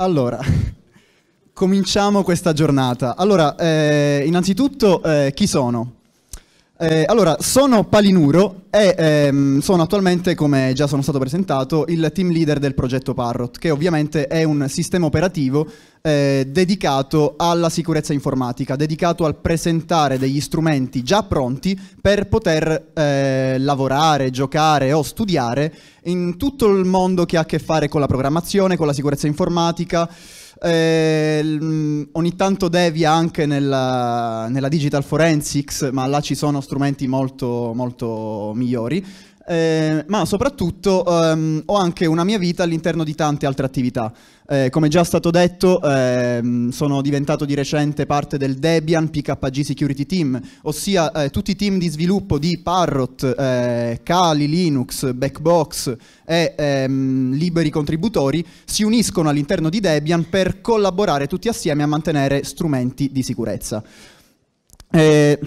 Allora, cominciamo questa giornata. Allora, eh, innanzitutto, eh, chi sono? Eh, allora, sono Palinuro e ehm, sono attualmente, come già sono stato presentato, il team leader del progetto Parrot, che ovviamente è un sistema operativo eh, dedicato alla sicurezza informatica, dedicato al presentare degli strumenti già pronti per poter eh, lavorare, giocare o studiare in tutto il mondo che ha a che fare con la programmazione, con la sicurezza informatica eh, mm, ogni tanto devia anche nella, nella, digital forensics, ma là ci sono strumenti molto, molto migliori. Eh, ma soprattutto ehm, ho anche una mia vita all'interno di tante altre attività. Eh, come già stato detto, ehm, sono diventato di recente parte del Debian PKG Security Team, ossia eh, tutti i team di sviluppo di Parrot, eh, Kali, Linux, Backbox e ehm, liberi contributori si uniscono all'interno di Debian per collaborare tutti assieme a mantenere strumenti di sicurezza. Eh,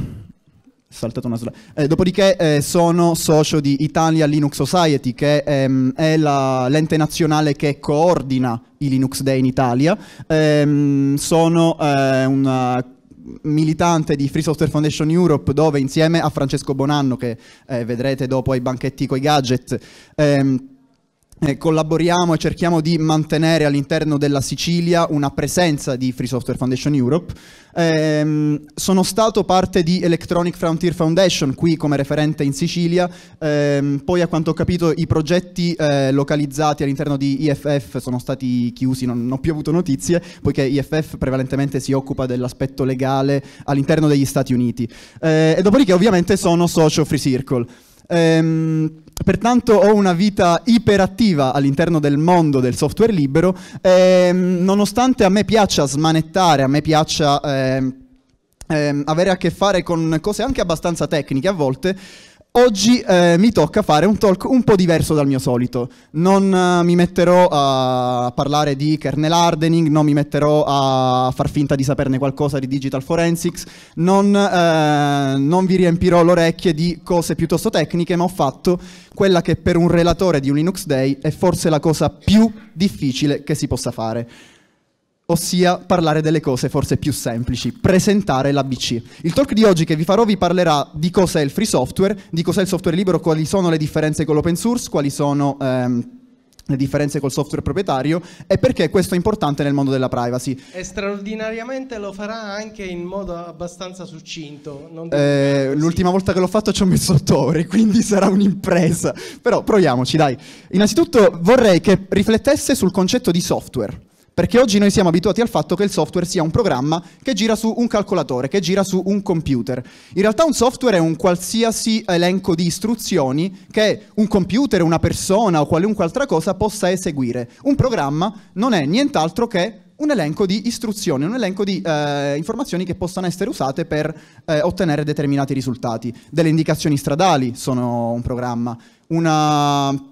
saltato una slide. Eh, dopodiché eh, sono socio di Italia Linux Society, che ehm, è l'ente nazionale che coordina i Linux Day in Italia. Ehm, sono eh, una eh, militante di Free Software Foundation Europe, dove insieme a Francesco Bonanno, che eh, vedrete dopo ai banchetti coi gadget, ehm, eh, collaboriamo e cerchiamo di mantenere all'interno della Sicilia una presenza di Free Software Foundation Europe. Eh, sono stato parte di Electronic Frontier Foundation qui come referente in Sicilia, eh, poi a quanto ho capito i progetti eh, localizzati all'interno di IFF sono stati chiusi, non, non ho più avuto notizie, poiché IFF prevalentemente si occupa dell'aspetto legale all'interno degli Stati Uniti. Eh, e dopodiché ovviamente sono socio Free Circle. Ehm, pertanto ho una vita iperattiva all'interno del mondo del software libero, ehm, nonostante a me piaccia smanettare, a me piaccia ehm, ehm, avere a che fare con cose anche abbastanza tecniche a volte, Oggi eh, mi tocca fare un talk un po' diverso dal mio solito. Non eh, mi metterò a parlare di kernel hardening, non mi metterò a far finta di saperne qualcosa di digital forensics, non, eh, non vi riempirò le orecchie di cose piuttosto tecniche, ma ho fatto quella che per un relatore di un Linux Day è forse la cosa più difficile che si possa fare ossia parlare delle cose forse più semplici, presentare l'ABC. Il talk di oggi che vi farò vi parlerà di cos'è il free software, di cos'è il software libero, quali sono le differenze con l'open source, quali sono... Ehm, le differenze col software proprietario e perché questo è importante nel mondo della privacy. E straordinariamente lo farà anche in modo abbastanza succinto. Eh, l'ultima volta che l'ho fatto ci ho messo otto ore, quindi sarà un'impresa. Però proviamoci, dai. Innanzitutto vorrei che riflettesse sul concetto di software. Perché oggi noi siamo abituati al fatto che il software sia un programma che gira su un calcolatore, che gira su un computer. In realtà un software è un qualsiasi elenco di istruzioni che un computer, una persona o qualunque altra cosa possa eseguire. Un programma non è nient'altro che un elenco di istruzioni, un elenco di eh, informazioni che possono essere usate per eh, ottenere determinati risultati. Delle indicazioni stradali sono un programma, una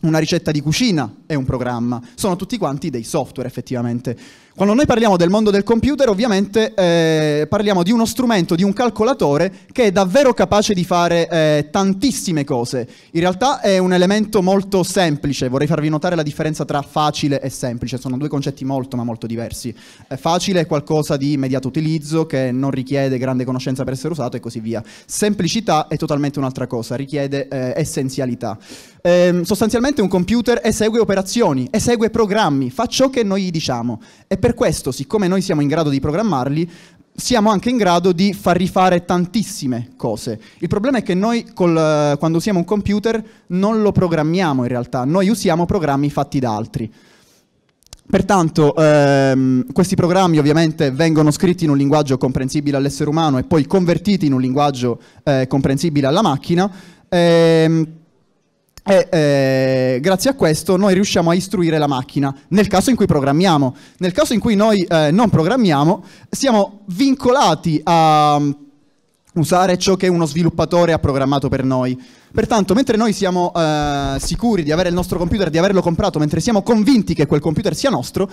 una ricetta di cucina è un programma, sono tutti quanti dei software effettivamente. Quando noi parliamo del mondo del computer, ovviamente eh, parliamo di uno strumento, di un calcolatore che è davvero capace di fare eh, tantissime cose. In realtà è un elemento molto semplice, vorrei farvi notare la differenza tra facile e semplice, sono due concetti molto ma molto diversi. Eh, facile è qualcosa di immediato utilizzo che non richiede grande conoscenza per essere usato e così via. Semplicità è totalmente un'altra cosa, richiede eh, essenzialità. Ehm, sostanzialmente un computer esegue operazioni, esegue programmi, fa ciò che noi gli diciamo. E per per questo, siccome noi siamo in grado di programmarli, siamo anche in grado di far rifare tantissime cose. Il problema è che noi col, eh, quando usiamo un computer non lo programmiamo in realtà, noi usiamo programmi fatti da altri. Pertanto ehm, questi programmi ovviamente vengono scritti in un linguaggio comprensibile all'essere umano e poi convertiti in un linguaggio eh, comprensibile alla macchina. Ehm, e eh, grazie a questo noi riusciamo a istruire la macchina, nel caso in cui programmiamo. Nel caso in cui noi eh, non programmiamo, siamo vincolati a mm, usare ciò che uno sviluppatore ha programmato per noi. Pertanto, mentre noi siamo eh, sicuri di avere il nostro computer, di averlo comprato, mentre siamo convinti che quel computer sia nostro,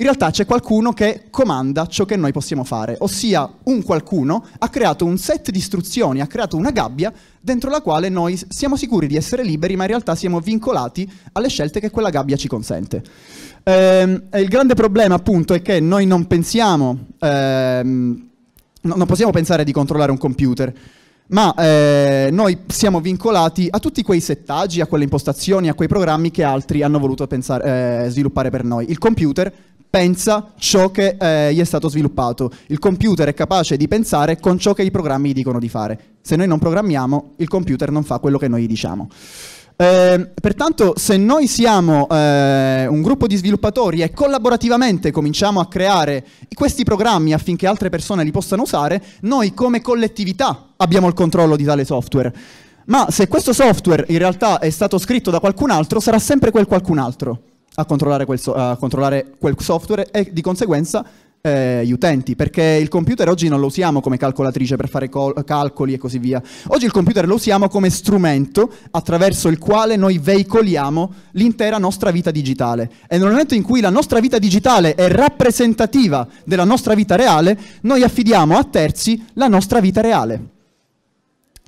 in realtà c'è qualcuno che comanda ciò che noi possiamo fare, ossia un qualcuno ha creato un set di istruzioni, ha creato una gabbia dentro la quale noi siamo sicuri di essere liberi, ma in realtà siamo vincolati alle scelte che quella gabbia ci consente. Ehm, il grande problema appunto è che noi non pensiamo, ehm, non possiamo pensare di controllare un computer, ma eh, noi siamo vincolati a tutti quei settaggi, a quelle impostazioni, a quei programmi che altri hanno voluto pensare, eh, sviluppare per noi. Il computer pensa ciò che eh, gli è stato sviluppato. Il computer è capace di pensare con ciò che i programmi dicono di fare. Se noi non programmiamo, il computer non fa quello che noi diciamo. Eh, pertanto, se noi siamo eh, un gruppo di sviluppatori e collaborativamente cominciamo a creare questi programmi affinché altre persone li possano usare, noi come collettività abbiamo il controllo di tale software. Ma se questo software in realtà è stato scritto da qualcun altro, sarà sempre quel qualcun altro a controllare quel, so- a controllare quel software e di conseguenza eh, gli utenti, perché il computer oggi non lo usiamo come calcolatrice per fare col- calcoli e così via. Oggi il computer lo usiamo come strumento attraverso il quale noi veicoliamo l'intera nostra vita digitale. E nel momento in cui la nostra vita digitale è rappresentativa della nostra vita reale, noi affidiamo a terzi la nostra vita reale.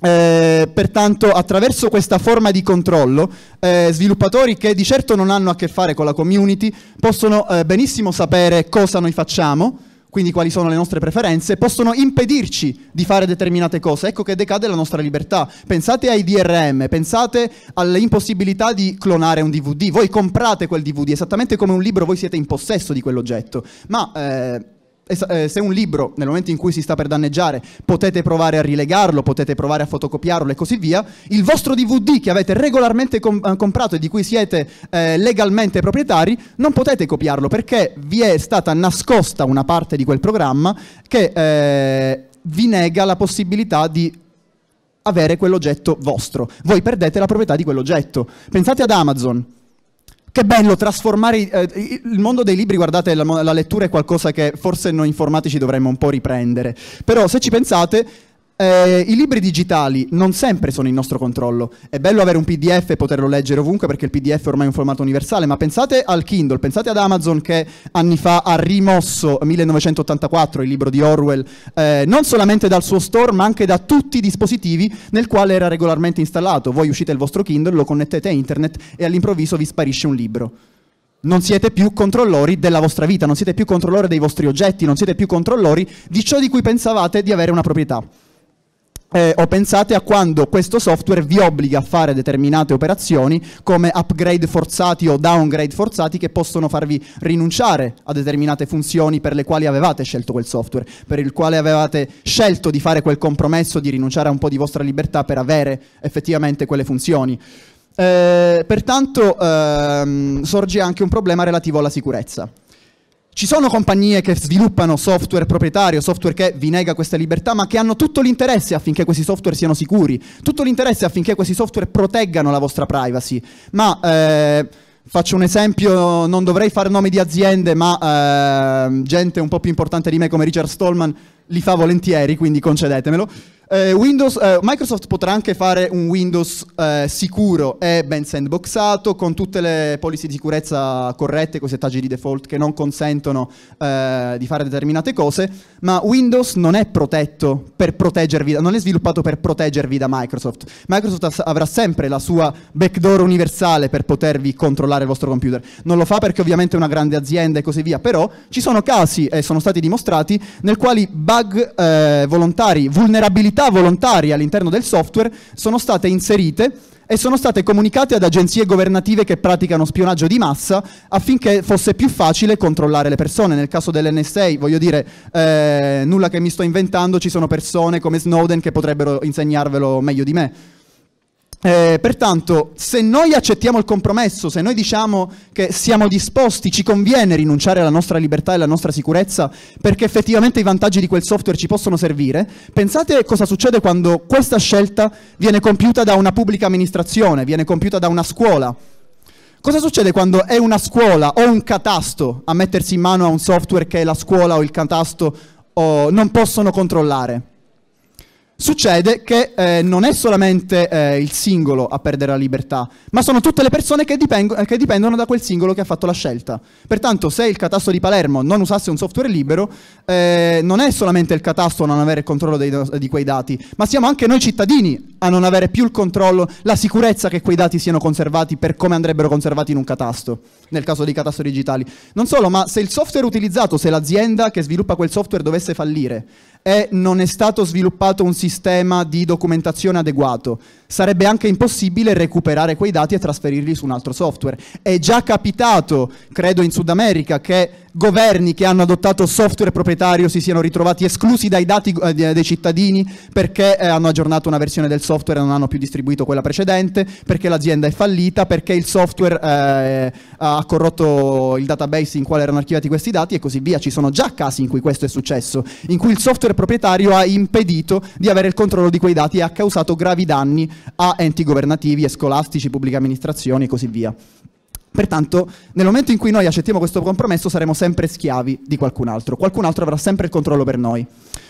Eh, pertanto attraverso questa forma di controllo eh, sviluppatori che di certo non hanno a che fare con la community possono eh, benissimo sapere cosa noi facciamo, quindi quali sono le nostre preferenze, possono impedirci di fare determinate cose. Ecco che decade la nostra libertà. Pensate ai DRM, pensate all'impossibilità di clonare un DVD. Voi comprate quel DVD, esattamente come un libro voi siete in possesso di quell'oggetto, ma... Eh, eh, se un libro, nel momento in cui si sta per danneggiare, potete provare a rilegarlo, potete provare a fotocopiarlo e così via, il vostro DVD che avete regolarmente com- eh, comprato e di cui siete eh, legalmente proprietari, non potete copiarlo perché vi è stata nascosta una parte di quel programma che eh, vi nega la possibilità di avere quell'oggetto vostro. Voi perdete la proprietà di quell'oggetto. Pensate ad Amazon che bello trasformare eh, il mondo dei libri, guardate, la, la lettura è qualcosa che forse noi informatici dovremmo un po' riprendere, però se ci pensate eh, i libri digitali non sempre sono in nostro controllo. È bello avere un PDF e poterlo leggere ovunque perché il PDF è ormai un formato universale, ma pensate al Kindle, pensate ad Amazon che anni fa ha rimosso 1984, il libro di Orwell, eh, non solamente dal suo store ma anche da tutti i dispositivi nel quale era regolarmente installato. Voi uscite il vostro Kindle, lo connettete a internet e all'improvviso vi sparisce un libro. Non siete più controllori della vostra vita, non siete più controllori dei vostri oggetti, non siete più controllori di ciò di cui pensavate di avere una proprietà eh, o pensate a quando questo software vi obbliga a fare determinate operazioni come upgrade forzati o downgrade forzati che possono farvi rinunciare a determinate funzioni per le quali avevate scelto quel software, per il quale avevate scelto di fare quel compromesso, di rinunciare a un po' di vostra libertà per avere effettivamente quelle funzioni. Eh, pertanto ehm, sorge anche un problema relativo alla sicurezza. Ci sono compagnie che sviluppano software proprietario, software che vi nega questa libertà, ma che hanno tutto l'interesse affinché questi software siano sicuri, tutto l'interesse affinché questi software proteggano la vostra privacy. Ma eh, faccio un esempio, non dovrei fare nomi di aziende, ma eh, gente un po' più importante di me come Richard Stallman li fa volentieri, quindi concedetemelo. Eh, Windows, eh, Microsoft potrà anche fare un Windows eh, sicuro e ben sandboxato, con tutte le policy di sicurezza corrette, con i settaggi di default che non consentono eh, di fare determinate cose, ma Windows non è protetto per proteggervi, non è sviluppato per proteggervi da Microsoft. Microsoft avrà sempre la sua backdoor universale per potervi controllare il vostro computer. Non lo fa perché ovviamente è una grande azienda e così via, però ci sono casi, e sono stati dimostrati, nel quali bug bug eh, volontari, vulnerabilità volontarie all'interno del software sono state inserite e sono state comunicate ad agenzie governative che praticano spionaggio di massa affinché fosse più facile controllare le persone. Nel caso dell'NSA, voglio dire, eh, nulla che mi sto inventando, ci sono persone come Snowden che potrebbero insegnarvelo meglio di me. Eh, pertanto, se noi accettiamo il compromesso, se noi diciamo che siamo disposti, ci conviene rinunciare alla nostra libertà e alla nostra sicurezza perché effettivamente i vantaggi di quel software ci possono servire, pensate cosa succede quando questa scelta viene compiuta da una pubblica amministrazione, viene compiuta da una scuola. Cosa succede quando è una scuola o un catasto a mettersi in mano a un software che la scuola o il catasto o non possono controllare? succede che eh, non è solamente eh, il singolo a perdere la libertà, ma sono tutte le persone che, che, dipendono da quel singolo che ha fatto la scelta. Pertanto, se il catasto di Palermo non usasse un software libero, eh, non è solamente il catasto a non avere il controllo dei, di quei dati, ma siamo anche noi cittadini a non avere più il controllo, la sicurezza che quei dati siano conservati per come andrebbero conservati in un catasto, nel caso dei catasto digitali. Non solo, ma se il software utilizzato, se l'azienda che sviluppa quel software dovesse fallire, e non è stato sviluppato un sistema di documentazione adeguato. Sarebbe anche impossibile recuperare quei dati e trasferirli su un altro software. È già capitato, credo in Sud America, che governi che hanno adottato software proprietario si siano ritrovati esclusi dai dati eh, dei cittadini perché eh, hanno aggiornato una versione del software e non hanno più distribuito quella precedente, perché l'azienda è fallita, perché il software eh, ha corrotto il database in quale erano archivati questi dati e così via. Ci sono già casi in cui questo è successo, in cui il software proprietario ha impedito di avere il controllo di quei dati e ha causato gravi danni a enti governativi e scolastici, pubbliche amministrazioni e così via. Pertanto, nel momento in cui noi accettiamo questo compromesso, saremo sempre schiavi di qualcun altro. Qualcun altro avrà sempre il controllo per noi.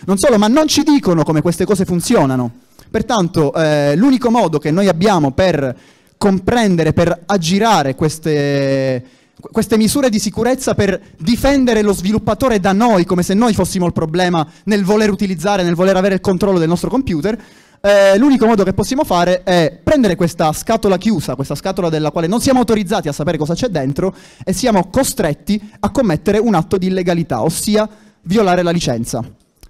Non solo, ma non ci dicono come queste cose funzionano. Pertanto, eh, l'unico modo che noi abbiamo per comprendere, per aggirare queste, queste misure di sicurezza, per difendere lo sviluppatore da noi, come se noi fossimo il problema nel voler utilizzare, nel voler avere il controllo del nostro computer, eh, l'unico modo che possiamo fare è prendere questa scatola chiusa, questa scatola della quale non siamo autorizzati a sapere cosa c'è dentro e siamo costretti a commettere un atto di illegalità, ossia violare la licenza.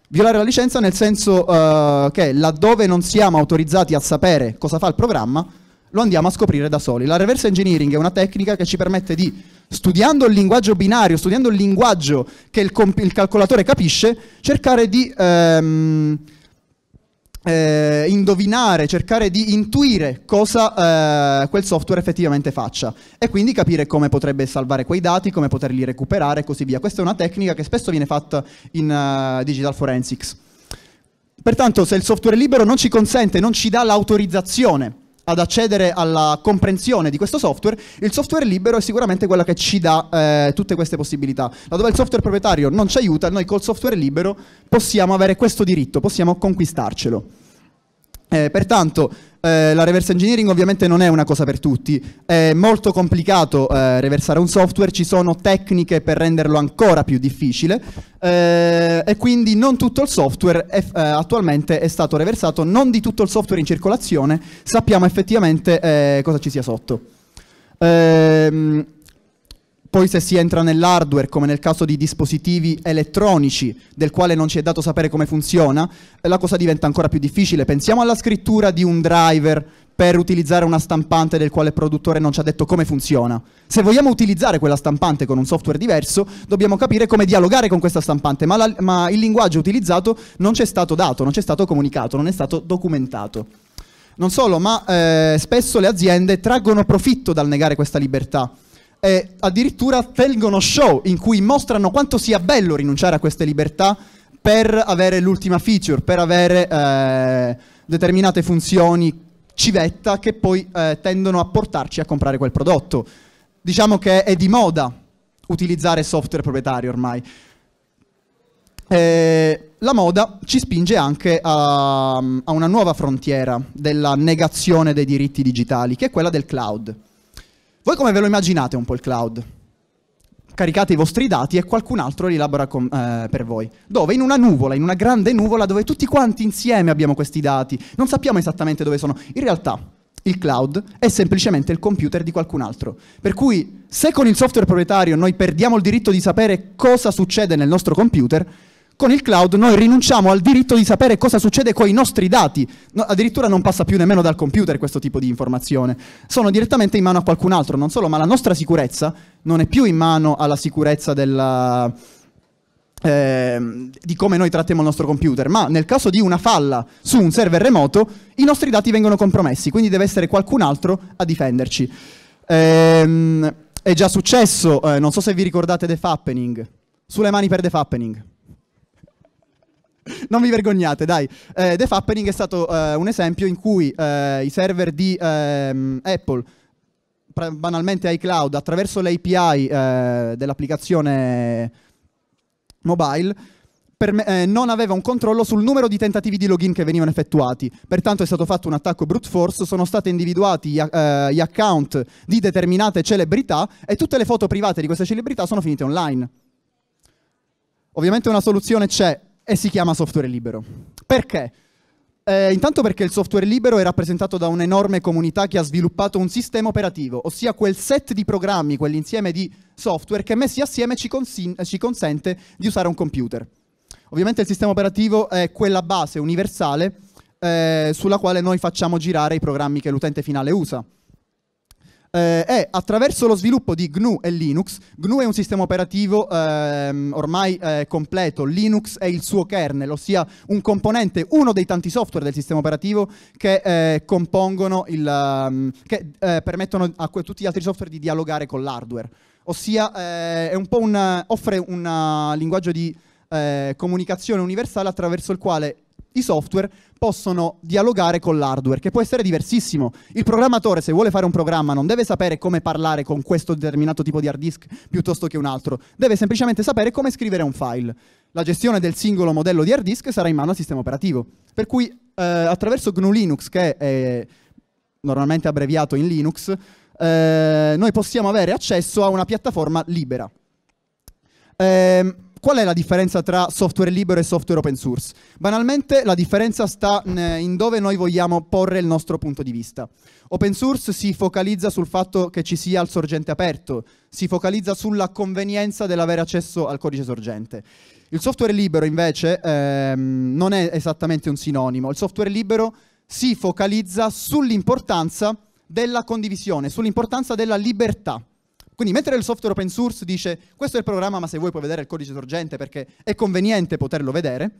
Violare la licenza nel senso eh, che laddove non siamo autorizzati a sapere cosa fa il programma, lo andiamo a scoprire da soli. La reverse engineering è una tecnica che ci permette di, studiando il linguaggio binario, studiando il linguaggio che il, il calcolatore capisce, cercare di... Ehm, eh, indovinare, cercare di intuire cosa eh, quel software effettivamente faccia e quindi capire come potrebbe salvare quei dati, come poterli recuperare e così via. Questa è una tecnica che spesso viene fatta in uh, digital forensics. Pertanto se il software libero non ci consente, non ci dà l'autorizzazione ad accedere alla comprensione di questo software, il software libero è sicuramente quello che ci dà eh, tutte queste possibilità. Laddove il software proprietario non ci aiuta, noi col software libero possiamo avere questo diritto, possiamo conquistarcelo. Eh, pertanto eh, la reverse engineering ovviamente non è una cosa per tutti, è molto complicato eh, reversare un software, ci sono tecniche per renderlo ancora più difficile eh, e quindi non tutto il software è, eh, attualmente è stato reversato, non di tutto il software in circolazione sappiamo effettivamente eh, cosa ci sia sotto. Ehm, poi se si entra nell'hardware, come nel caso di dispositivi elettronici, del quale non ci è dato sapere come funziona, eh, la cosa diventa ancora più difficile. Pensiamo alla scrittura di un driver per utilizzare una stampante del quale il produttore non ci ha detto come funziona. Se vogliamo utilizzare quella stampante con un software diverso, dobbiamo capire come dialogare con questa stampante, ma, la, ma il linguaggio utilizzato non ci è stato dato, non ci è stato comunicato, non è stato documentato. Non solo, ma eh, spesso le aziende traggono profitto dal negare questa libertà eh, addirittura tengono show in cui mostrano quanto sia bello rinunciare a queste libertà per avere l'ultima feature, per avere eh, determinate funzioni civetta che poi eh, tendono a portarci a comprare quel prodotto. Diciamo che è di moda utilizzare software proprietario ormai. Eh, la moda ci spinge anche a, a una nuova frontiera della negazione dei diritti digitali, che è quella del cloud. Voi come ve lo immaginate un po' il cloud? Caricate i vostri dati e qualcun altro li elabora con, eh, per voi. Dove? In una nuvola, in una grande nuvola dove tutti quanti insieme abbiamo questi dati. Non sappiamo esattamente dove sono. In realtà il cloud è semplicemente il computer di qualcun altro. Per cui se con il software proprietario noi perdiamo il diritto di sapere cosa succede nel nostro computer, con il cloud noi rinunciamo al diritto di sapere cosa succede con i nostri dati, no, addirittura non passa più nemmeno dal computer questo tipo di informazione, sono direttamente in mano a qualcun altro, non solo, ma la nostra sicurezza non è più in mano alla sicurezza della... Eh, di come noi trattiamo il nostro computer, ma nel caso di una falla su un server remoto i nostri dati vengono compromessi, quindi deve essere qualcun altro a difenderci. Eh, è già successo, eh, non so se vi ricordate The Fappening, sulle mani per The Fappening. non vi vergognate, dai. Eh, The Fappening è stato eh, un esempio in cui eh, i server di ehm, Apple, banalmente iCloud, attraverso l'API eh, dell'applicazione mobile, me, eh, non aveva un controllo sul numero di tentativi di login che venivano effettuati. Pertanto è stato fatto un attacco brute force, sono stati individuati eh, gli account di determinate celebrità e tutte le foto private di queste celebrità sono finite online. Ovviamente una soluzione c'è, e si chiama software libero. Perché? Eh, intanto perché il software libero è rappresentato da un'enorme comunità che ha sviluppato un sistema operativo, ossia quel set di programmi, quell'insieme di software che messi assieme ci, consin- ci consente di usare un computer. Ovviamente il sistema operativo è quella base universale eh, sulla quale noi facciamo girare i programmi che l'utente finale usa eh, è attraverso lo sviluppo di GNU e Linux, GNU è un sistema operativo ehm, ormai eh, completo, Linux è il suo kernel, ossia un componente, uno dei tanti software del sistema operativo che eh, compongono il, um, che eh, permettono a tutti gli altri software di dialogare con l'hardware, ossia eh, un un, offre un linguaggio di eh, comunicazione universale attraverso il quale i software possono dialogare con l'hardware, che può essere diversissimo. Il programmatore, se vuole fare un programma, non deve sapere come parlare con questo determinato tipo di hard disk piuttosto che un altro, deve semplicemente sapere come scrivere un file. La gestione del singolo modello di hard disk sarà in mano al sistema operativo. Per cui eh, attraverso GNU Linux, che è normalmente abbreviato in Linux, eh, noi possiamo avere accesso a una piattaforma libera. Ehm, qual è la differenza tra software libero e software open source? Banalmente la differenza sta mm, in dove noi vogliamo porre il nostro punto di vista. Open source si focalizza sul fatto che ci sia il sorgente aperto, si focalizza sulla convenienza dell'avere accesso al codice sorgente. Il software libero invece ehm, non è esattamente un sinonimo, il software libero si focalizza sull'importanza della condivisione, sull'importanza della libertà. Quindi mentre il software open source dice questo è il programma ma se vuoi puoi vedere il codice sorgente perché è conveniente poterlo vedere,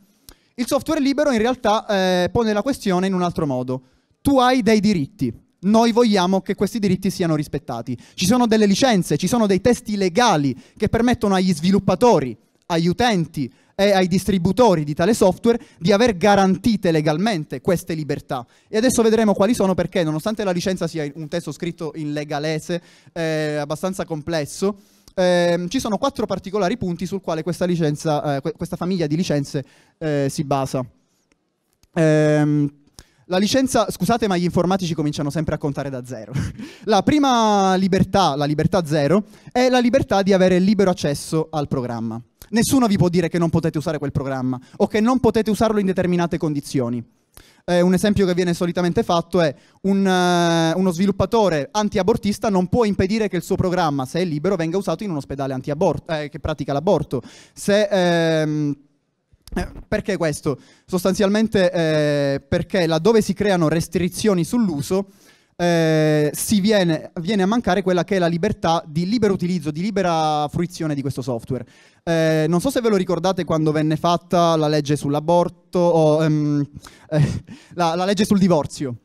il software libero in realtà eh, pone la questione in un altro modo. Tu hai dei diritti, noi vogliamo che questi diritti siano rispettati. Ci sono delle licenze, ci sono dei testi legali che permettono agli sviluppatori, agli utenti, e ai distributori di tale software di aver garantite legalmente queste libertà. E adesso vedremo quali sono perché, nonostante la licenza sia un testo scritto in legalese eh, abbastanza complesso, eh, ci sono quattro particolari punti sul quale questa, licenza, eh, questa famiglia di licenze eh, si basa. Ehm, la licenza, scusate ma gli informatici cominciano sempre a contare da zero. la prima libertà, la libertà zero, è la libertà di avere libero accesso al programma. Nessuno vi può dire che non potete usare quel programma o che non potete usarlo in determinate condizioni. Eh, un esempio che viene solitamente fatto è un, uh, uno sviluppatore antiabortista non può impedire che il suo programma, se è libero, venga usato in un ospedale eh, che pratica l'aborto. Se... Ehm, eh, perché questo? Sostanzialmente eh, perché laddove si creano restrizioni sull'uso, eh, si viene, viene, a mancare quella che è la libertà di libero utilizzo, di libera fruizione di questo software. Eh, non so se ve lo ricordate quando venne fatta la legge sull'aborto o ehm, la, la legge sul divorzio.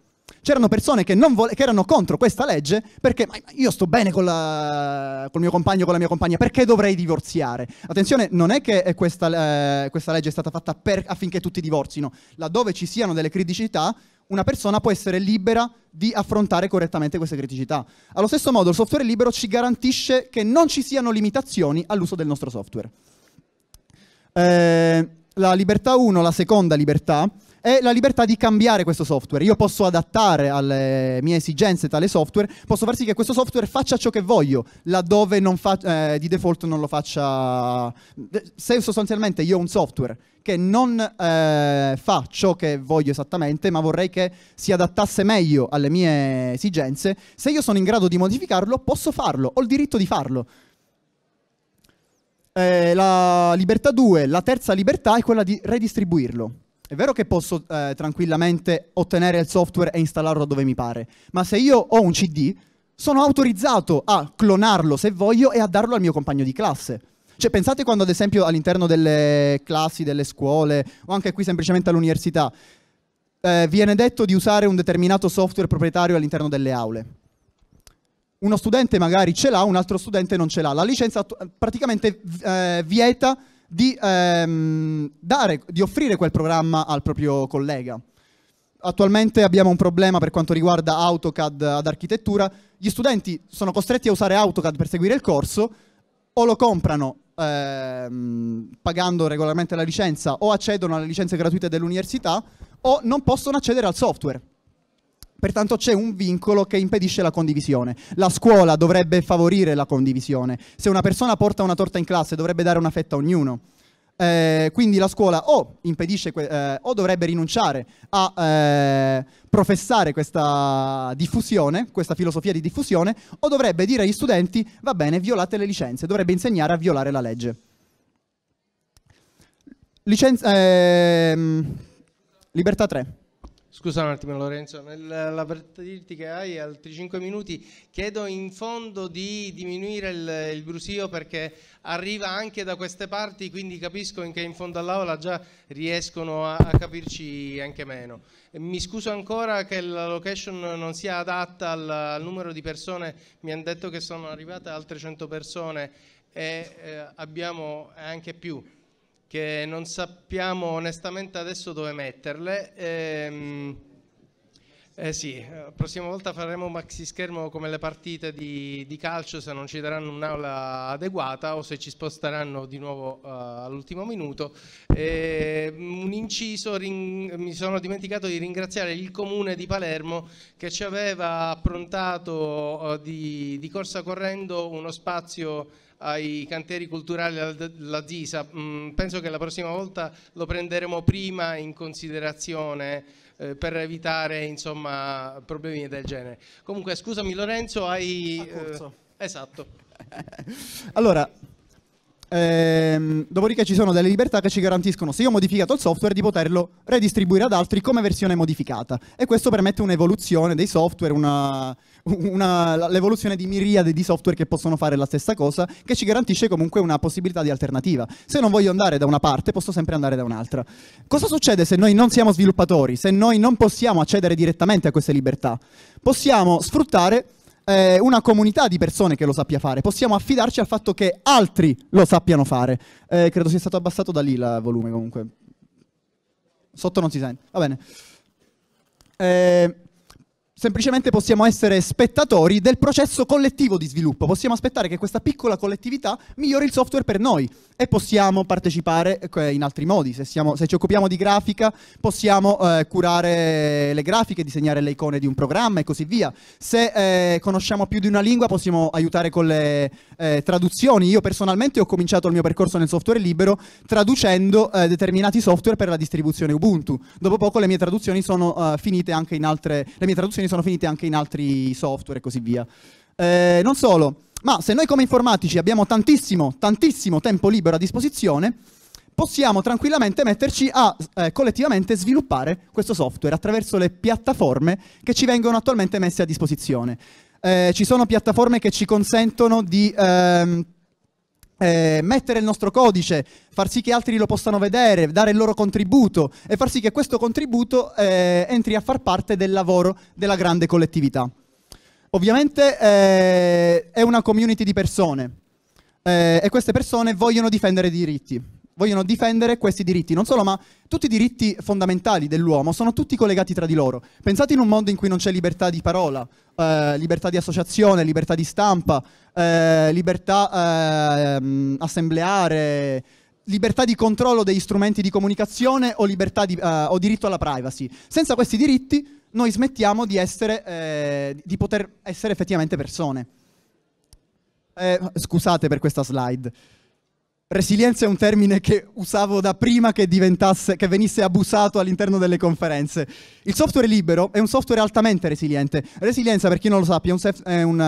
C'erano persone che, vole- che, erano contro questa legge perché ma io sto bene la- col mio compagno, con la mia compagna, perché dovrei divorziare? Attenzione, non è che questa, eh, questa legge è stata fatta per- affinché tutti divorzino. Laddove ci siano delle criticità, una persona può essere libera di affrontare correttamente queste criticità. Allo stesso modo, il software libero ci garantisce che non ci siano limitazioni all'uso del nostro software. Eh, la libertà 1, la seconda libertà, è la libertà di cambiare questo software. Io posso adattare alle mie esigenze tale software, posso far sì che questo software faccia ciò che voglio, laddove fa- eh, di default non lo faccia... Se sostanzialmente io ho un software che non eh, fa ciò che voglio esattamente, ma vorrei che si adattasse meglio alle mie esigenze, se io sono in grado di modificarlo, posso farlo, ho il diritto di farlo. Eh, la libertà 2, la terza libertà è quella di redistribuirlo è vero che posso eh, tranquillamente ottenere il software e installarlo dove mi pare, ma se io ho un CD, sono autorizzato a clonarlo se voglio e a darlo al mio compagno di classe. Cioè, pensate quando, ad esempio, all'interno delle classi, delle scuole, o anche qui semplicemente all'università, eh, viene detto di usare un determinato software proprietario all'interno delle aule. Uno studente magari ce l'ha, un altro studente non ce l'ha. La licenza praticamente eh, vieta di, ehm, dare, di offrire quel programma al proprio collega. Attualmente abbiamo un problema per quanto riguarda AutoCAD ad architettura. Gli studenti sono costretti a usare AutoCAD per seguire il corso o lo comprano ehm, pagando regolarmente la licenza o accedono alle licenze gratuite dell'università o non possono accedere al software. Pertanto c'è un vincolo che impedisce la condivisione. La scuola dovrebbe favorire la condivisione. Se una persona porta una torta in classe dovrebbe dare una fetta a ognuno. Eh, quindi la scuola o, eh, o dovrebbe rinunciare a eh, professare questa diffusione, questa filosofia di diffusione, o dovrebbe dire agli studenti va bene, violate le licenze, dovrebbe insegnare a violare la legge. Licenza, ehm, libertà 3. Scusa un attimo Lorenzo, nella nell'avvertirti che hai altri 5 minuti, chiedo in fondo di diminuire il, il, brusio perché arriva anche da queste parti, quindi capisco che in fondo all'aula già riescono a, a capirci anche meno. E mi scuso ancora che la location non sia adatta al, al numero di persone, mi hanno detto che sono arrivate altre 100 persone e eh, abbiamo anche più che non sappiamo onestamente adesso dove metterle. Ehm, eh sì, eh, la prossima volta faremo un maxi schermo come le partite di, di, calcio se non ci daranno un'aula adeguata o se ci sposteranno di nuovo uh, all'ultimo minuto. E, mm, un inciso, rin- mi sono dimenticato di ringraziare il comune di Palermo che ci aveva approntato uh, di, di corsa correndo uno spazio ai cantieri culturali della Zisa. Mm, penso che la prossima volta lo prenderemo prima in considerazione eh, per evitare insomma, problemi del genere. Comunque scusami Lorenzo, hai... Eh, esatto. allora, Ehm, dopodiché ci sono delle libertà che ci garantiscono, se io ho modificato il software, di poterlo redistribuire ad altri come versione modificata. E questo permette un'evoluzione dei software, una, una, l'evoluzione di miriade di software che possono fare la stessa cosa, che ci garantisce comunque una possibilità di alternativa. Se non voglio andare da una parte, posso sempre andare da un'altra. Cosa succede se noi non siamo sviluppatori, se noi non possiamo accedere direttamente a queste libertà? Possiamo sfruttare eh, una comunità di persone che lo sappia fare, possiamo affidarci al fatto che altri lo sappiano fare. Eh, credo sia stato abbassato da lì il volume comunque. Sotto non si sente, va bene. Eh, semplicemente possiamo essere spettatori del processo collettivo di sviluppo, possiamo aspettare che questa piccola collettività migliori il software per noi e possiamo partecipare eh, in altri modi, se, siamo, se ci occupiamo di grafica possiamo eh, curare le grafiche, disegnare le icone di un programma e così via, se eh, conosciamo più di una lingua possiamo aiutare con le eh, traduzioni, io personalmente ho cominciato il mio percorso nel software libero traducendo eh, determinati software per la distribuzione Ubuntu, dopo poco le mie traduzioni sono eh, finite anche in altre, le mie traduzioni applicazioni sono finite anche in altri software e così via. Eh, non solo, ma se noi come informatici abbiamo tantissimo, tantissimo tempo libero a disposizione, possiamo tranquillamente metterci a eh, collettivamente sviluppare questo software attraverso le piattaforme che ci vengono attualmente messe a disposizione. Eh, ci sono piattaforme che ci consentono di... Ehm, eh, mettere il nostro codice, far sì che altri lo possano vedere, dare il loro contributo e far sì che questo contributo eh, entri a far parte del lavoro della grande collettività. Ovviamente eh, è una community di persone eh, e queste persone vogliono difendere i diritti vogliono difendere questi diritti. Non solo, ma tutti i diritti fondamentali dell'uomo sono tutti collegati tra di loro. Pensate in un mondo in cui non c'è libertà di parola, eh, libertà di associazione, libertà di stampa, eh, libertà eh, assembleare, libertà di controllo degli strumenti di comunicazione o, di, eh, o diritto alla privacy. Senza questi diritti noi smettiamo di, essere, eh, di poter essere effettivamente persone. Eh, scusate per questa slide. Resilienza è un termine che usavo da prima che, che, venisse abusato all'interno delle conferenze. Il software libero è un software altamente resiliente. Resilienza, per chi non lo sappia, è un, è un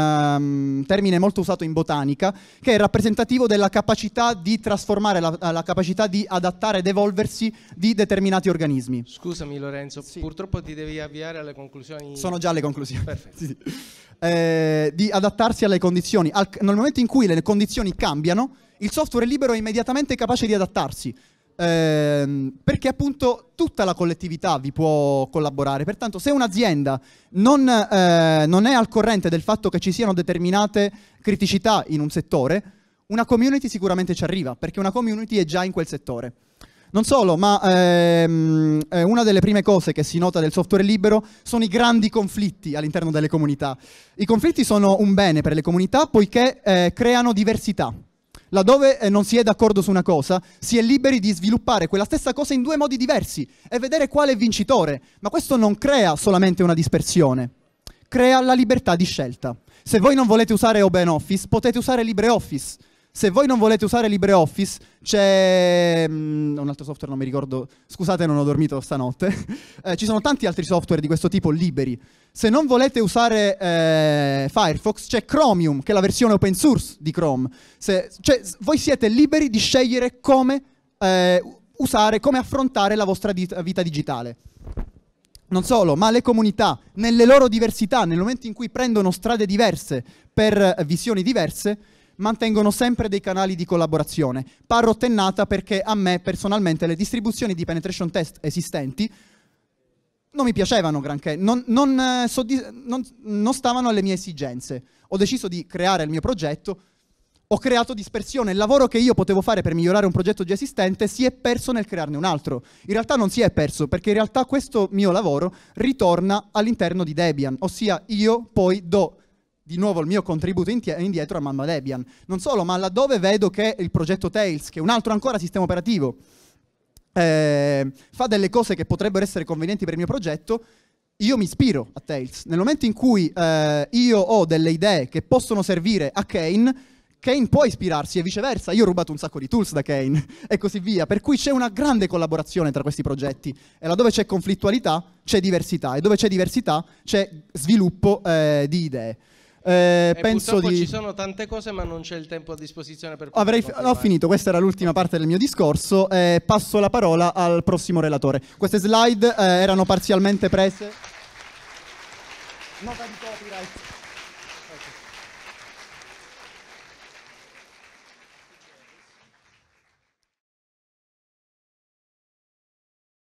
um, termine molto usato in botanica, che è rappresentativo della capacità di trasformare, la, la capacità di adattare ed evolversi di determinati organismi. Scusami Lorenzo, sì. purtroppo ti devi avviare alle conclusioni. Sono già alle conclusioni. Perfetto. sì. Eh, di adattarsi alle condizioni. Al, nel momento in cui le condizioni cambiano, il software libero è immediatamente capace di adattarsi, ehm, perché appunto tutta la collettività vi può collaborare. Pertanto se un'azienda non, eh, non è al corrente del fatto che ci siano determinate criticità in un settore, una community sicuramente ci arriva, perché una community è già in quel settore. Non solo, ma ehm, eh, una delle prime cose che si nota del software libero sono i grandi conflitti all'interno delle comunità. I conflitti sono un bene per le comunità poiché eh, creano diversità laddove eh, non si è d'accordo su una cosa, si è liberi di sviluppare quella stessa cosa in due modi diversi e vedere quale è vincitore. Ma questo non crea solamente una dispersione, crea la libertà di scelta. Se voi non volete usare OpenOffice, potete usare LibreOffice se voi non volete usare LibreOffice, c'è um, un altro software, non mi ricordo, scusate non ho dormito stanotte, eh, ci sono tanti altri software di questo tipo liberi. Se non volete usare eh, Firefox, c'è Chromium, che è la versione open source di Chrome. Se, cioè, voi siete liberi di scegliere come eh, usare, come affrontare la vostra vita digitale. Non solo, ma le comunità, nelle loro diversità, nel momento in cui prendono strade diverse per eh, visioni diverse, mantengono sempre dei canali di collaborazione. Parro tennata perché a me personalmente le distribuzioni di penetration test esistenti non mi piacevano granché, non, non, eh, non, non stavano alle mie esigenze. Ho deciso di creare il mio progetto, ho creato dispersione, il lavoro che io potevo fare per migliorare un progetto già esistente si è perso nel crearne un altro. In realtà non si è perso, perché in realtà questo mio lavoro ritorna all'interno di Debian, ossia io poi do di nuovo il mio contributo indietro a Mamma Debian. Non solo, ma laddove vedo che il progetto Tails, che è un altro ancora sistema operativo, eh, fa delle cose che potrebbero essere convenienti per il mio progetto, io mi ispiro a Tails. Nel momento in cui eh, io ho delle idee che possono servire a Kane, Kane può ispirarsi e viceversa, io ho rubato un sacco di tools da Kane e così via, per cui c'è una grande collaborazione tra questi progetti e laddove c'è conflittualità c'è diversità e dove c'è diversità c'è sviluppo eh, di idee. Eh, penso di... ci sono tante cose ma non c'è il tempo a disposizione per... Avrei fi- ho finito, questa era l'ultima parte del mio discorso, eh, passo la parola al prossimo relatore. Queste slide eh, erano parzialmente prese... Nota di copyright.